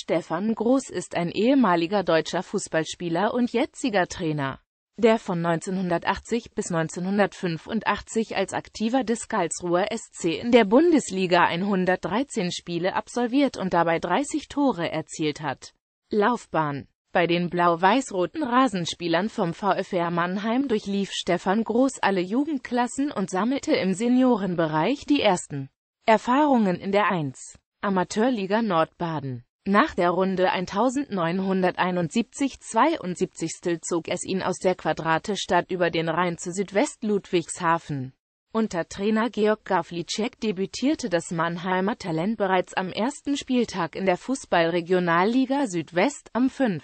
Stefan Groß ist ein ehemaliger deutscher Fußballspieler und jetziger Trainer, der von 1980 bis 1985 als aktiver des Karlsruher SC in der Bundesliga 113 Spiele absolviert und dabei 30 Tore erzielt hat. Laufbahn Bei den blau-weiß-roten Rasenspielern vom VfR Mannheim durchlief Stefan Groß alle Jugendklassen und sammelte im Seniorenbereich die ersten Erfahrungen in der 1. Amateurliga Nordbaden. Nach der Runde 1971-72 zog es ihn aus der Quadratestadt über den Rhein zu Südwest-Ludwigshafen. Unter Trainer Georg Gawlicek debütierte das Mannheimer Talent bereits am ersten Spieltag in der Fußballregionalliga Südwest am 5.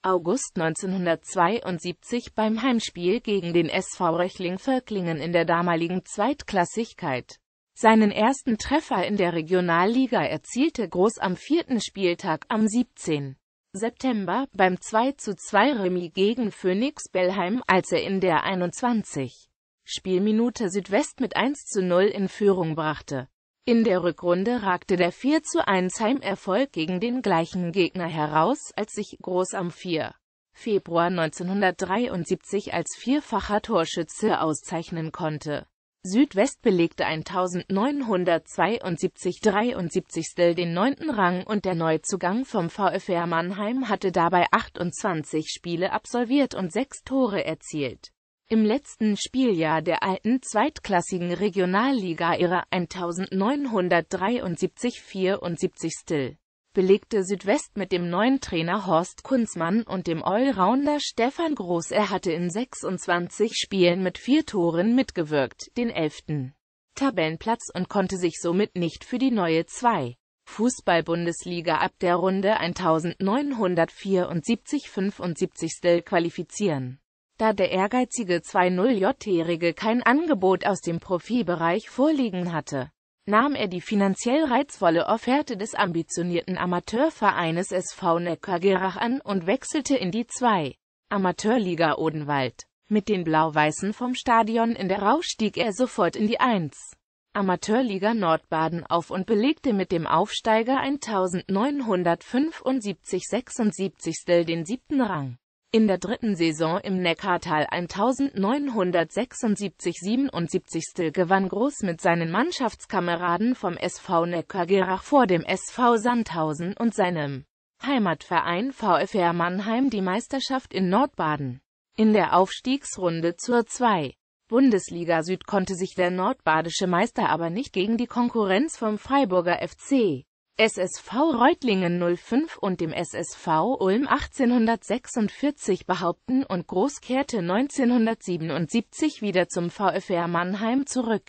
August 1972 beim Heimspiel gegen den SV Röchling-Völklingen in der damaligen Zweitklassigkeit. Seinen ersten Treffer in der Regionalliga erzielte Groß am vierten Spieltag am 17. September beim 2 zu 2 Remis gegen Phoenix Bellheim, als er in der 21. Spielminute Südwest mit 1 zu 0 in Führung brachte. In der Rückrunde ragte der 4 zu 4:1 Heimerfolg gegen den gleichen Gegner heraus, als sich Groß am 4. Februar 1973 als vierfacher Torschütze auszeichnen konnte. Südwest belegte 1972 73. den neunten Rang und der Neuzugang vom VfR Mannheim hatte dabei 28 Spiele absolviert und sechs Tore erzielt. Im letzten Spieljahr der alten zweitklassigen Regionalliga ihrer 1973-74 belegte Südwest mit dem neuen Trainer Horst Kunzmann und dem Allrounder Stefan Groß. Er hatte in 26 Spielen mit vier Toren mitgewirkt, den elften Tabellenplatz und konnte sich somit nicht für die neue 2. Fußball-Bundesliga ab der Runde 1974-75 qualifizieren. Da der ehrgeizige 2-0-J-Jährige kein Angebot aus dem Profibereich vorliegen hatte, nahm er die finanziell reizvolle Offerte des ambitionierten Amateurvereines SV Neckar-Gerach an und wechselte in die 2. Amateurliga Odenwald. Mit den Blau-Weißen vom Stadion in der Rau stieg er sofort in die 1. Amateurliga Nordbaden auf und belegte mit dem Aufsteiger 1975-76 den siebten Rang in der dritten Saison im Neckartal 1976-77 gewann Groß mit seinen Mannschaftskameraden vom SV Neckargerach vor dem SV Sandhausen und seinem Heimatverein VfR Mannheim die Meisterschaft in Nordbaden. In der Aufstiegsrunde zur 2. Bundesliga Süd konnte sich der nordbadische Meister aber nicht gegen die Konkurrenz vom Freiburger FC SSV Reutlingen 05 und dem SSV Ulm 1846 behaupten und Groß kehrte 1977 wieder zum VfR Mannheim zurück.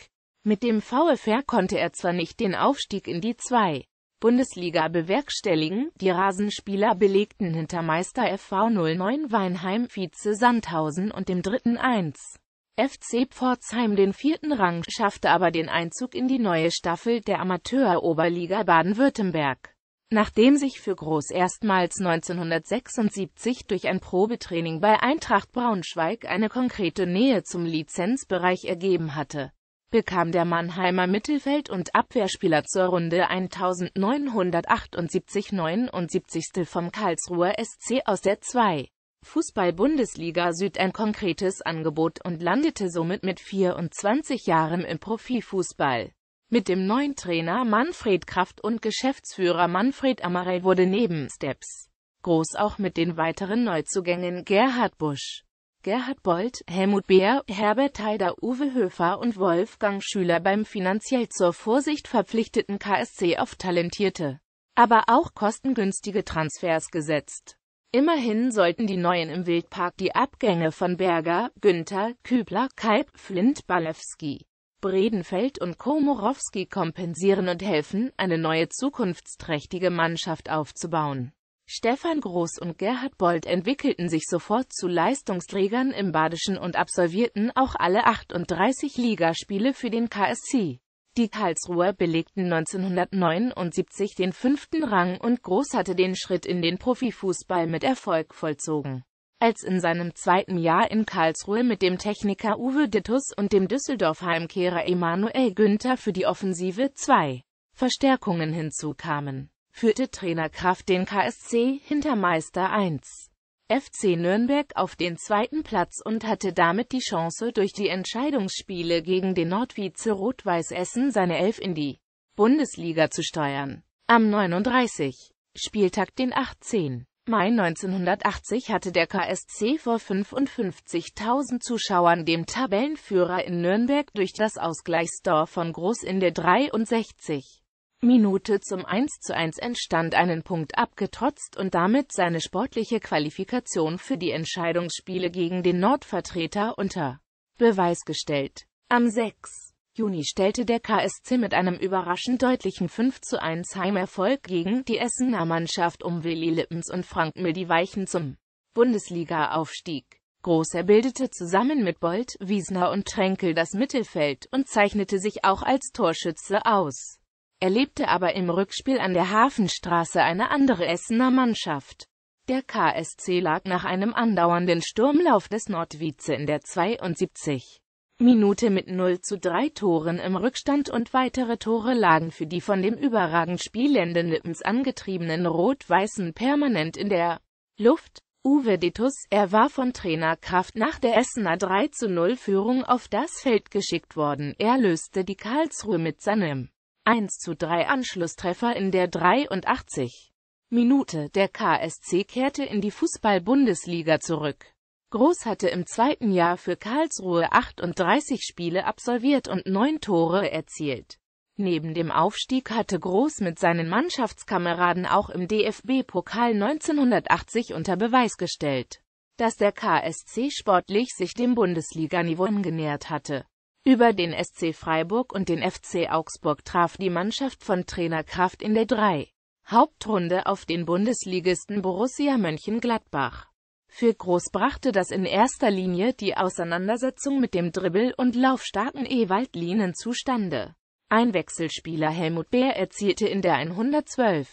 Mit dem VfR konnte er zwar nicht den Aufstieg in die 2. Bundesliga bewerkstelligen, die Rasenspieler belegten hinter Meister FV 09 Weinheim Vize Sandhausen und dem dritten 1. FC Pforzheim den vierten Rang, schaffte aber den Einzug in die neue Staffel der Amateuroberliga Baden-Württemberg. Nachdem sich für Groß erstmals 1976 durch ein Probetraining bei Eintracht Braunschweig eine konkrete Nähe zum Lizenzbereich ergeben hatte, bekam der Mannheimer Mittelfeld- und Abwehrspieler zur Runde 1978-79 vom Karlsruher SC aus der 2. Fußball-Bundesliga Süd ein konkretes Angebot und landete somit mit 24 Jahren im Profifußball. Mit dem neuen Trainer Manfred Kraft und Geschäftsführer Manfred Amarell wurde neben Steps groß auch mit den weiteren Neuzugängen Gerhard Busch, Gerhard Bolt, Helmut Beer, Herbert Heider, Uwe Höfer und Wolfgang Schüler beim finanziell zur Vorsicht verpflichteten KSC auf talentierte, aber auch kostengünstige Transfers gesetzt. Immerhin sollten die Neuen im Wildpark die Abgänge von Berger, Günther, Kübler, Kalb, Flint, Balewski, Bredenfeld und Komorowski kompensieren und helfen, eine neue zukunftsträchtige Mannschaft aufzubauen. Stefan Groß und Gerhard Bold entwickelten sich sofort zu Leistungsträgern im Badischen und absolvierten auch alle 38 Ligaspiele für den KSC. Die Karlsruher belegten 1979 den fünften Rang und Groß hatte den Schritt in den Profifußball mit Erfolg vollzogen. Als in seinem zweiten Jahr in Karlsruhe mit dem Techniker Uwe Dittus und dem Düsseldorf-Heimkehrer Emanuel Günther für die Offensive zwei Verstärkungen hinzukamen, führte Trainerkraft den KSC hinter Meister 1. FC Nürnberg auf den zweiten Platz und hatte damit die Chance, durch die Entscheidungsspiele gegen den Nordvize Rot-Weiß Essen seine Elf in die Bundesliga zu steuern. Am 39. Spieltag den 18. Mai 1980 hatte der KSC vor 55.000 Zuschauern dem Tabellenführer in Nürnberg durch das Ausgleichstor von Groß in der 63. Minute zum 1 zu 1 entstand einen Punkt abgetrotzt und damit seine sportliche Qualifikation für die Entscheidungsspiele gegen den Nordvertreter unter Beweis gestellt. Am 6. Juni stellte der KSC mit einem überraschend deutlichen 5 zu 1 Heimerfolg gegen die Essener Mannschaft um Willi Lippens und Frank Mill die Weichen zum Bundesliga-Aufstieg. Großer bildete zusammen mit Bolt, Wiesner und Tränkel das Mittelfeld und zeichnete sich auch als Torschütze aus erlebte aber im Rückspiel an der Hafenstraße eine andere Essener Mannschaft. Der KSC lag nach einem andauernden Sturmlauf des Nordvize in der 72. Minute mit 0 zu 3 Toren im Rückstand und weitere Tore lagen für die von dem überragend spielenden Lippens angetriebenen Rot-Weißen permanent in der Luft. Uwe Detus, er war von Trainer Kraft nach der Essener 3 zu 0 Führung auf das Feld geschickt worden. Er löste die Karlsruhe mit seinem 1 zu 3 Anschlusstreffer in der 83. Minute. Der KSC kehrte in die Fußball-Bundesliga zurück. Groß hatte im zweiten Jahr für Karlsruhe 38 Spiele absolviert und 9 Tore erzielt. Neben dem Aufstieg hatte Groß mit seinen Mannschaftskameraden auch im DFB-Pokal 1980 unter Beweis gestellt, dass der KSC sportlich sich dem Bundesliganiveau angenähert hatte. Über den SC Freiburg und den FC Augsburg traf die Mannschaft von Trainer Kraft in der 3. Hauptrunde auf den Bundesligisten Borussia Mönchengladbach. Für Groß brachte das in erster Linie die Auseinandersetzung mit dem dribbel- und laufstarken Ewald Lienen zustande. Ein Wechselspieler Helmut Bär erzielte in der 112.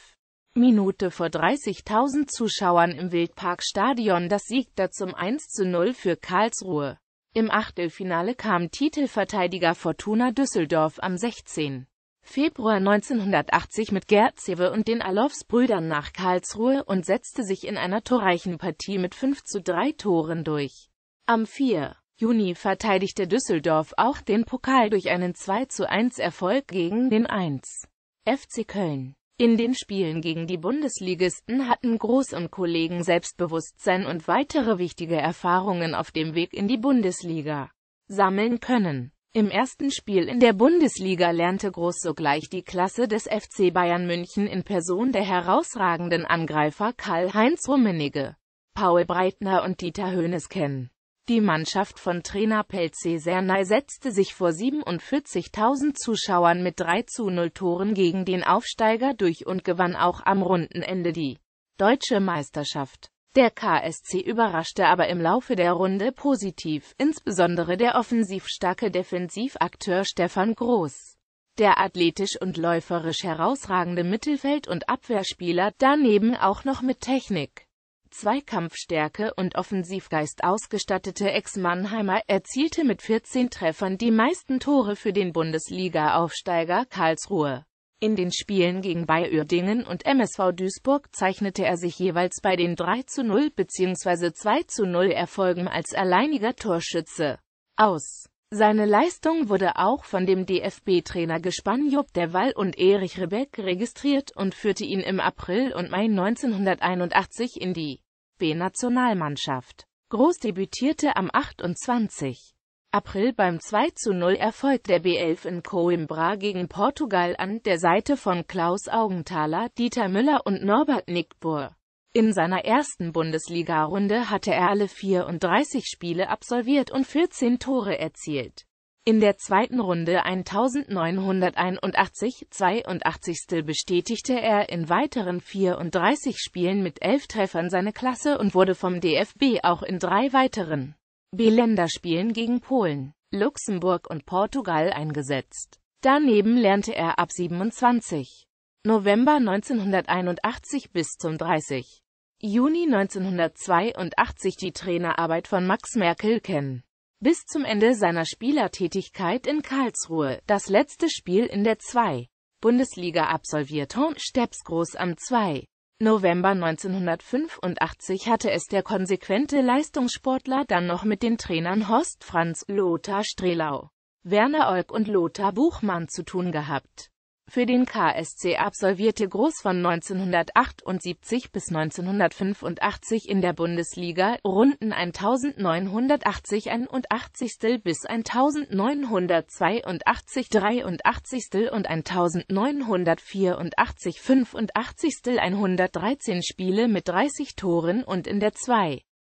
Minute vor 30.000 Zuschauern im Wildparkstadion das Sieg da zum 1 zu 0 für Karlsruhe. Im Achtelfinale kam Titelverteidiger Fortuna Düsseldorf am 16. Februar 1980 mit Gerd Zewe und den Alofs-Brüdern nach Karlsruhe und setzte sich in einer torreichen Partie mit 5 zu 3 Toren durch. Am 4. Juni verteidigte Düsseldorf auch den Pokal durch einen 2 zu 1 Erfolg gegen den 1. FC Köln. In den Spielen gegen die Bundesligisten hatten Groß und Kollegen Selbstbewusstsein und weitere wichtige Erfahrungen auf dem Weg in die Bundesliga sammeln können. Im ersten Spiel in der Bundesliga lernte Groß sogleich die Klasse des FC Bayern München in Person der herausragenden Angreifer Karl-Heinz Rummenigge, Paul Breitner und Dieter Hoeneß kennen. Die Mannschaft von Trainer Pelze Sernay setzte sich vor 47.000 Zuschauern mit 3 zu 0 Toren gegen den Aufsteiger durch und gewann auch am Rundenende die deutsche Meisterschaft. Der KSC überraschte aber im Laufe der Runde positiv, insbesondere der offensivstarke Defensivakteur Stefan Groß. Der athletisch und läuferisch herausragende Mittelfeld- und Abwehrspieler, daneben auch noch mit Technik. Zweikampfstärke und Offensivgeist ausgestattete Ex-Mannheimer erzielte mit 14 Treffern die meisten Tore für den Bundesliga-Aufsteiger Karlsruhe. In den Spielen gegen Bayer und MSV Duisburg zeichnete er sich jeweils bei den 3 zu 0 bzw. 2 zu 0 Erfolgen als alleiniger Torschütze aus seine Leistung wurde auch von dem DFB-Trainer Gespann Job der Wall und Erich Rebeck registriert und führte ihn im April und Mai 1981 in die B-Nationalmannschaft. Groß debütierte am 28. April beim 2 zu 0 Erfolg der B11 in Coimbra gegen Portugal an der Seite von Klaus Augenthaler, Dieter Müller und Norbert Nickbur. In seiner ersten Bundesligarunde hatte er alle 34 Spiele absolviert und 14 Tore erzielt. In der zweiten Runde 1981-82 bestätigte er in weiteren 34 Spielen mit 11 Treffern seine Klasse und wurde vom DFB auch in drei weiteren B-Länderspielen gegen Polen, Luxemburg und Portugal eingesetzt. Daneben lernte er ab 27 November 1981 bis zum 30. Juni 1982 die Trainerarbeit von Max Merkel kennen. Bis zum Ende seiner Spielertätigkeit in Karlsruhe, das letzte Spiel in der 2. Bundesliga absolviert Horn Stepsgroß am 2. November 1985 hatte es der konsequente Leistungssportler dann noch mit den Trainern Horst Franz, Lothar Strelau, Werner Olk und Lothar Buchmann zu tun gehabt. Für den KSC absolvierte Groß von 1978 bis 1985 in der Bundesliga Runden 1980 81. bis 1982 83. und 1984 85. 113 Spiele mit 30 Toren und in der 2.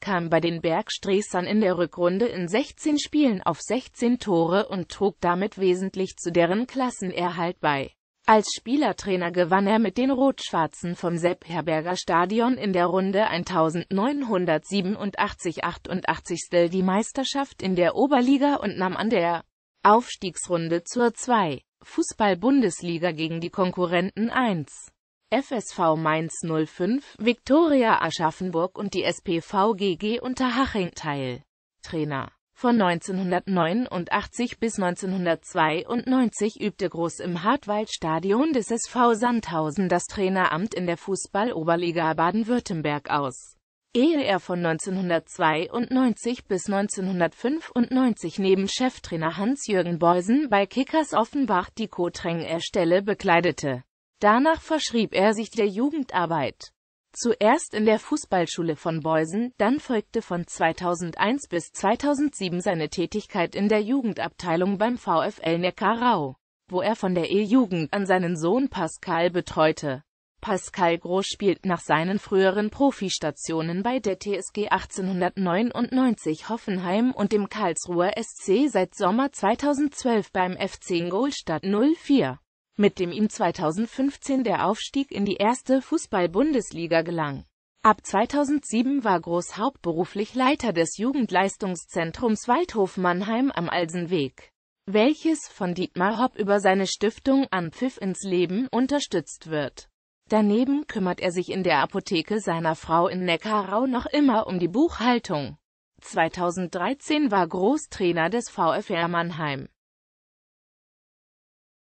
kam bei den Bergstreßern in der Rückrunde in 16 Spielen auf 16 Tore und trug damit wesentlich zu deren Klassenerhalt bei. Als Spielertrainer gewann er mit den Rot-Schwarzen vom Sepp Herberger Stadion in der Runde 1987-88 die Meisterschaft in der Oberliga und nahm an der Aufstiegsrunde zur 2. Fußball-Bundesliga gegen die Konkurrenten 1. FSV Mainz 05, Viktoria Aschaffenburg und die SPVGG Unterhaching teil. Trainer von 1989 bis 1992 übte Groß im Hartwaldstadion des SV Sandhausen das Traineramt in der Fußball-Oberliga Baden-Württemberg aus. Ehe er von 1992 bis 1995 neben Cheftrainer Hans-Jürgen Beusen bei Kickers Offenbach die Co-Trainer-Stelle bekleidete Danach verschrieb er sich der Jugendarbeit. Zuerst in der Fußballschule von Beusen, dann folgte von 2001 bis 2007 seine Tätigkeit in der Jugendabteilung beim VfL Neckarau, wo er von der E-Jugend an seinen Sohn Pascal betreute. Pascal Groß spielt nach seinen früheren Profistationen bei der TSG 1899 Hoffenheim und dem Karlsruher SC seit Sommer 2012 beim FC Ingolstadt 04 mit dem ihm 2015 der Aufstieg in die erste Fußball-Bundesliga gelang. Ab 2007 war Groß hauptberuflich Leiter des Jugendleistungszentrums Waldhof Mannheim am Alsenweg, welches von Dietmar Hopp über seine Stiftung an Pfiff ins Leben unterstützt wird. Daneben kümmert er sich in der Apotheke seiner Frau in Neckarau noch immer um die Buchhaltung. 2013 war Groß Trainer des VfR Mannheim.